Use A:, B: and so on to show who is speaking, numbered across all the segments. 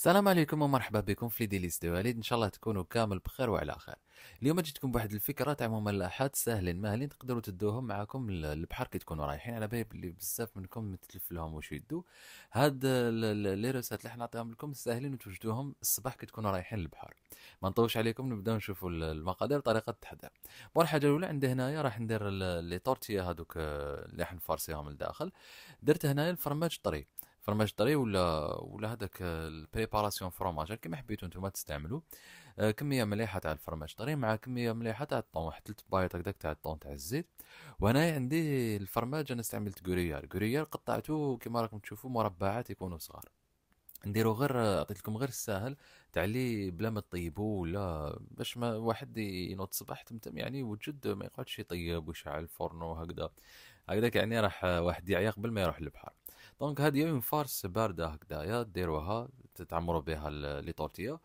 A: السلام عليكم ومرحبا بكم في ديليس دواليد ان شاء الله تكونوا كامل بخير وعلى خير اليوم جيتكم بواحد الفكره تاع مملحات ساهلين ماهلين تقدروا تدوهم معاكم للبحر كي تكونوا رايحين على بالي بلي بزاف منكم متلف لهم واش يدو هاد لي روسات اللي نعطيهم لكم ساهلين وتوجدوهم الصباح كي تكونوا رايحين للبحر ما نطولش عليكم نبداو نشوفوا المقادير وطريقه التحضير بون حاجه الاولى عندي هنايا راح ندير لي تورتيه هادوك اللي آه، حنفرسيهم لداخل درت هنايا الفرماج طري فرماج طري ولا ولا هذاك البريباراسيون فرماج كيما حبيتو نتوما تستعملوا آه، كميه مليحه تاع الفرماج طري مع كميه مليحه تاع الطون واحد ثلاث بايط هكذاك تاع الطون تاع الزيت وهنايا عندي الفرماج انا استعملت غوريار غوريار قطعته كيما راكم تشوفوا مربعات يكونوا صغار نديرو غير عطيت لكم غير الساهل تاع لي بلا ما تطيبو ولا باش ما واحد ينوض صباح تمتم يعني وجد ما يقعدش يطيب ويشعل الفرن وهكذا هكذاك يعني راح واحد يعيا قبل ما يروح للبحر دونك هذه اون فارس بارده هكذايا ديروها تعمروا بها لي طورتيه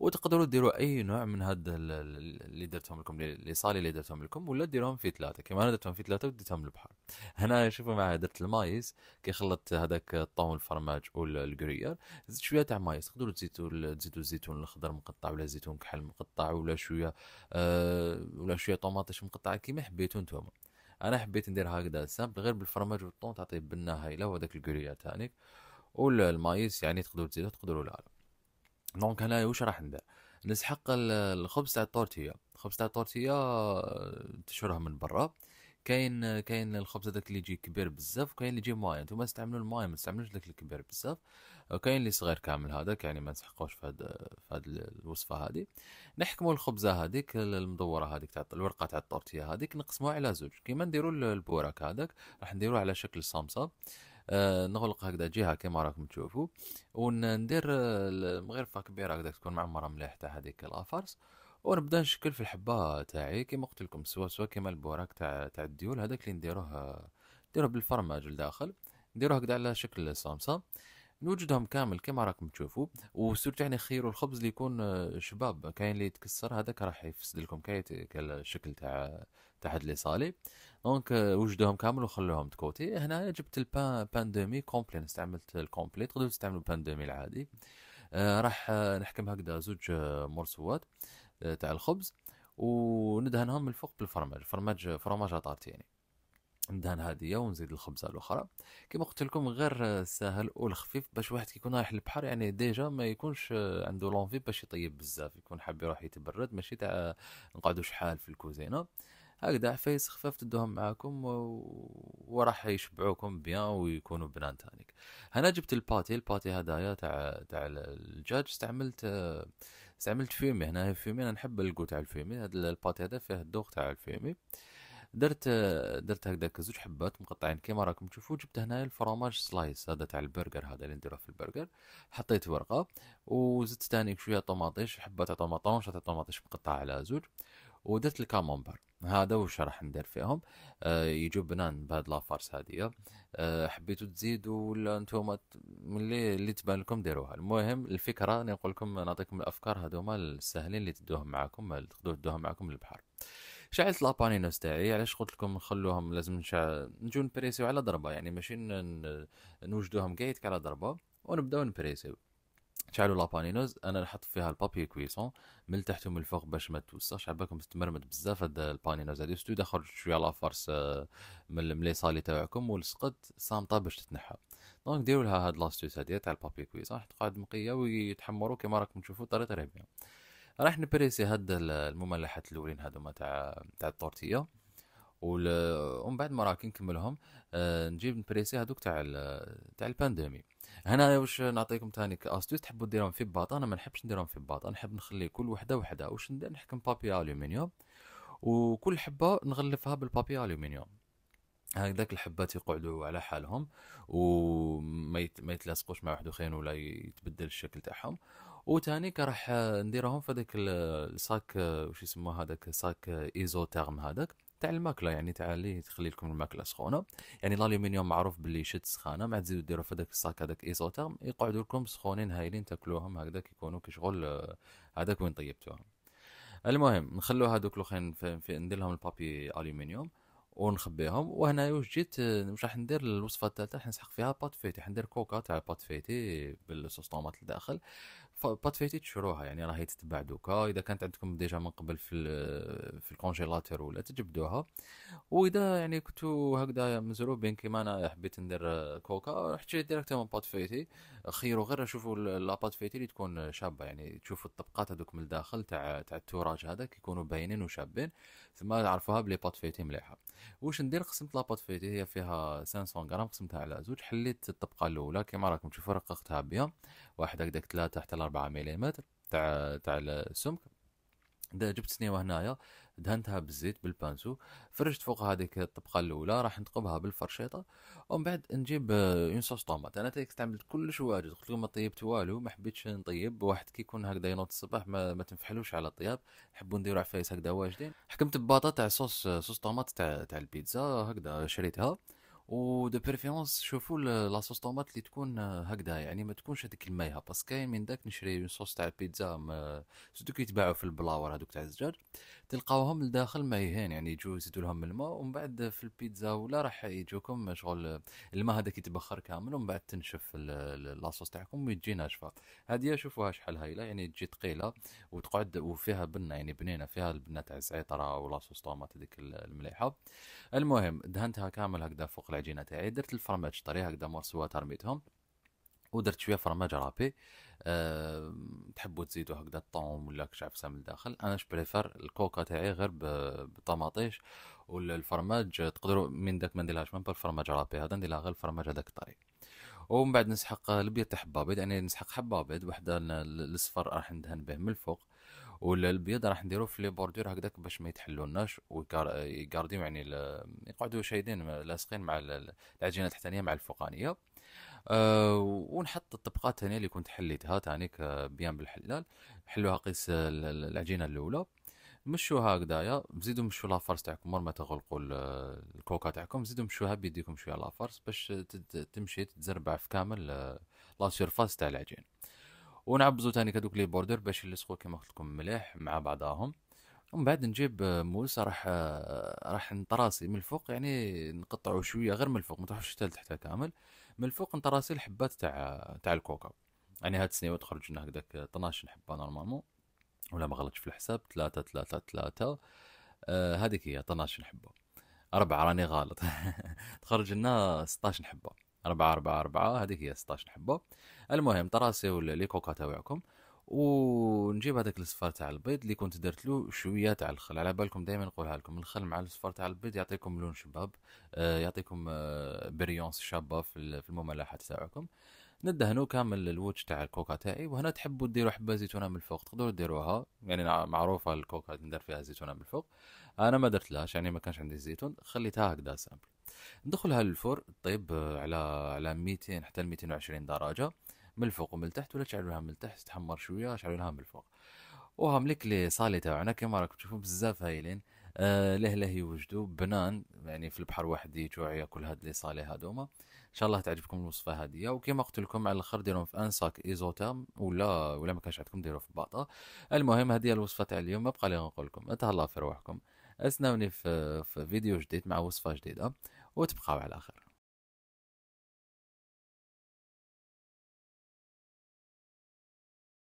A: وتقدروا ديروا اي نوع من هاد اللي درتهم لكم لي صالي اللي درتهم لكم ولا ديروهم في ثلاثه كيما انا درتهم في ثلاثه وديتهم للبحر هنا شوفوا معايا درت المايس كي خلطت هذاك الطون الفرماج والكريير زدت شويه تاع مايس تقدروا تزيدوا تزيدوا الزيتون الاخضر مقطع ولا زيتون كحل مقطع ولا شويه آه ولا شويه طوماطيش مقطعه كيما حبيتوا نتوما انا حبيت ندير هكذا سامبل غير بالفرماج والطون تعطيه بنه هايله وهذاك الكوريا تاعك والمايس يعني تقدروا تزيدوا تقدروا لا دونك هنايا واش راح ندير نسحق الخبز تاع التورتيه الخبز تاع التورتيه آه، تشرها من برا كاين كاين الخبز هذاك اللي يجي كبير بزاف وكاين اللي يجي موين نتوما استعملوا الموين ما تستعملوش داك الكبير بزاف وكاين اللي صغير كامل هذاك يعني ما نسحقوش في هاد في هاد الوصفه هذه نحكموا الخبزه هذيك المدوره هذيك تاع الورقه تاع الطورتيه هذيك نقسموها على زوج كيما نديروا البوراك هذاك راح نديروه على شكل صمصه آه نغلق هكذا جهه كما راكم تشوفوا وندير مغرفه آه، كبيره هكذا تكون معمره مليح تاع هذيك لافارس ونبدا نشكل في الحبه تاعي كيما قلت لكم سوا سوا كيما البوراك تاع تاع الديول هذاك اللي نديروه نديروه بالفرماج لداخل نديروه هكذا على شكل صامصه نوجدهم كامل كما راكم تشوفوا وسورتو يعني خيروا الخبز اللي يكون آه، شباب كاين اللي يتكسر هذاك راح يفسد لكم الشكل تاع تاع هاد لي صالي دونك آه، وجدوهم كامل وخلوهم تكوتي هنا جبت البان بان دومي كومبلي استعملت الكومبلي تقدروا تستعملوا بان دومي العادي آه، راح نحكم هكذا زوج مرسوات آه، تاع الخبز وندهنهم من الفوق بالفرماج فرماج فرماج عطارت يعني ندهن هادية ونزيد الخبزة الأخرى كما قلت لكم غير سهل والخفيف باش واحد كيكون رايح للبحر يعني ديجا ما يكونش عنده لونفي باش يطيب بزاف يكون حاب يروح يتبرد ماشي تاع نقعدو شحال في الكوزينة هكذا عفايس خفاف تدوهم معاكم وراح يشبعوكم بيان ويكونوا بنان تانيك هنا جبت الباتي الباتي هدايا تاع تاع الدجاج استعملت آه، استعملت فيمي هنا فيمي انا نحب الكو تاع الفيمي هاد الباتي هذا فيه الدوغ تاع الفيمي درت درت هكذاك زوج حبات مقطعين كيما راكم تشوفوا جبت هنا الفرماج سلايس هذا تاع البرجر هذا اللي نديروه في البرجر حطيت ورقه وزدت ثاني شويه طماطيش حبه تاع طماطون تاع طماطيش مقطعه على زوج ودرت الكامومبر هذا وش راح ندير فيهم أه يجوا بنان بهاد لافارس هادية أه حبيتو تزيدوا ولا انتم اللي, اللي تبان لكم ديروها المهم الفكرة اني نقول لكم نعطيكم الافكار هذوما السهلين اللي تدوهم معاكم اللي تقدروا تدوهم معاكم للبحر شعلت لابانينوس تاعي علاش قلت لكم نخلوهم لازم نشع... نجو بريسيو على ضربة يعني ماشي ن... نوجدوهم قايتك على ضربة ونبداو نبريسيو شعلوا لابانينوز انا نحط فيها البابي كويسون من تحت من الفوق باش ما توسخش على بالكم تمرمد بزاف هاد البانينوز هادي ستو داخل شويه لافارس آه، من لي صالي تاعكم والسقط صامته باش تتنحى دونك ديروا لها هاد لاستوس هادي تاع البابي كويسون راح تقعد مقيه ويتحمروا كيما راكم تشوفوا طريقه بيان راح نبريسي هاد المملحات الاولين هادو تاع تاع التورتيه ومن بعد ما راك نكملهم آه نجيب نبريسي هذوك تاع تاع البانديمي هنا واش نعطيكم تانيك استوس تحبوا ديرهم في باط انا ما نحبش نديرهم في باط نحب نخلي كل وحده وحده واش ندير نحكم بابي الومنيوم وكل حبه نغلفها بالبابي الومنيوم هكذاك الحبات يقعدوا على حالهم وما يت... ما يتلاصقوش مع واحد اخرين ولا يتبدل الشكل تاعهم وتاني راح نديرهم في هذاك الساك واش يسموه هذاك ساك ايزوتيرم هذاك تاع الماكله يعني تاع اللي تخلي لكم الماكله سخونه يعني الالومنيوم معروف باللي يشد سخانه مع تزيدوا ديروا في هذاك الصاك هذاك ايزوتيرم يقعدوا لكم سخونين هايلين تاكلوهم هكذا كيكونوا كي آه، هذاك وين طيبتوهم المهم نخلو هذوك الاخرين ندير لهم البابي الومنيوم ونخبيهم وهنا واش جيت واش راح ندير الوصفه الثالثه راح نسحق فيها بات فيتي راح ندير كوكا تاع بات فيتي بالصوص طوماط لداخل فيتي تشروها يعني راهي تتباع دوكا اذا كانت عندكم ديجا من قبل في في الكونجيلاتور ولا تجبدوها واذا يعني كنتو هكذا مزروبين كيما انا حبيت ندير كوكا راح تشري ديريكتومون فيتي خيروا غير شوفوا لا فيتي اللي تكون شابه يعني تشوفوا الطبقات هذوك من الداخل تاع تاع التوراج هذاك يكونوا باينين وشابين تما عرفوها بلي بات فيتي مليحه واش ندير قسمت لا فيتي هي فيها 500 غرام قسمتها على زوج حليت الطبقه الاولى كيما راكم تشوفوا رققتها بها واحد هكذاك ثلاثه حتى 4 ملم تاع تاع السمك جبت سنيوه هنايا دهنتها بالزيت بالبانسو فرشت فوق هذيك الطبقه الاولى راح نتقبها بالفرشيطه ومن بعد نجيب اون آه، صوص طوماط انا استعملت كلش واجد قلت ما طيبت والو ما حبيتش نطيب واحد كي يكون هكذا ينوض الصباح ما, ما تنفحلوش على الطياب نحبو نديروا عفايس هكذا واجدين حكمت بباطا تاع صوص آه، صوص طوماط تاع تاع البيتزا هكذا شريتها ودو بريفيرونس شوفوا لاصوص طوماط اللي تكون آه، هكذا يعني ما تكونش هذيك المايهه باسكو كاين من داك نشري صوص تاع البيتزا سيتو كيتباعوا في البلاور هذوك تاع الزجاج تلقاوهم لداخل مايهين يعني يجوا يزيدوا لهم الماء ومن بعد في البيتزا ولا راح يجوكم شغل الماء هذا كيتبخر كامل ومن بعد تنشف لاصوص تاعكم ويجي ناشفه هذه شوفوها شحال هايله يعني تجي ثقيله وتقعد وفيها بنه يعني بنينه فيها البنه تاع ولا صوص طوماط هذيك المليحه المهم دهنتها كامل هكذا فوق العجينه تاعي درت الفرماج طري هكذا مرسوات رميتهم ودرت شويه فرماج رابي أه تحبوا تزيدوا هكذا الطعم ولا كش عفسه من الداخل انا بريفر الكوكا تاعي غير بالطماطيش والفرماج تقدروا من داك ما نديرهاش من بالفرماج رابي هذا نديرها غير الفرماج هذاك الطري ومن بعد نسحق البيض تاع بيض يعني نسحق بيض وحده الاصفر راح ندهن به من الفوق البيض راح نديرو في لي بوردور هكذاك باش ما يتحلوناش ويقارديو يعني يقعدوا شايدين لاصقين مع العجينه التحتانيه مع الفوقانيه أه ونحط الطبقات الثانيه اللي كنت حليتها تانيك آه، بيان بالحلال حلوها قيس العجينه الاولى مشوها هكذايا زيدوا مشوا لافارس تاعكم مور ما تغلقوا الكوكا تاعكم زيدوا مشوها بيديكم شويه لافارس باش تمشي تتزربع في كامل آه، لا سيرفاس تاع العجين ونعبزو تاني كدوك لي بوردر باش يلصقو كيما قلت لكم مليح مع بعضاهم ومن بعد نجيب موس راح راح نطراسي من الفوق يعني نقطعو شويه غير من الفوق ما تروحش حتى لتحت كامل من الفوق نطراسي الحبات تاع تاع الكوكا يعني هاد السنه تخرج لنا هكذاك 12 حبه نورمالمون ولا ما غلطش في الحساب 3 3 3 هذيك هي 12 حبه أربعة راني غلط تخرج لنا 16 حبه 4 4 4 هذيك هي 16 نحبه المهم طراسي ولا لي كوكا تاعكم ونجيب هذاك الصفار تاع البيض اللي كنت درت له شويه تاع الخل على بالكم دائما نقولها لكم الخل مع الصفار تاع البيض يعطيكم لون شباب آه، يعطيكم آه، بريونس شابه في المملاحات تاعكم ندهنو كامل الوجه تاع الكوكا تاعي وهنا تحبوا ديروا حبه زيتونه من الفوق تقدروا ديروها يعني معروفه الكوكا ندير فيها الزيتونه من الفوق انا ما درتلهاش يعني ما كانش عندي الزيتون خليتها هكذا سامبل ندخلها للفرن طيب على على 200 حتى 220 درجه من الفوق ومن التحت ولا تشعلوها من التحت تحمر شويه شعلوها من الفوق وها ملك لي صالي تاعنا كيما راكم تشوفوا بزاف هايلين آه له له يوجدوا بنان يعني في البحر واحد يجوع ياكل هاد لي صالي هادوما ان شاء الله تعجبكم الوصفه هادية وكيما قلت لكم على الاخر ديروهم في ان ساك ايزوتام ولا ولا ما كانش عندكم ديروه في باطا المهم هذه الوصفه تاع اليوم ما بقى لي نقول لكم تهلاو في روحكم اسناوني في, في فيديو جديد مع وصفه جديده وتبقاو على خير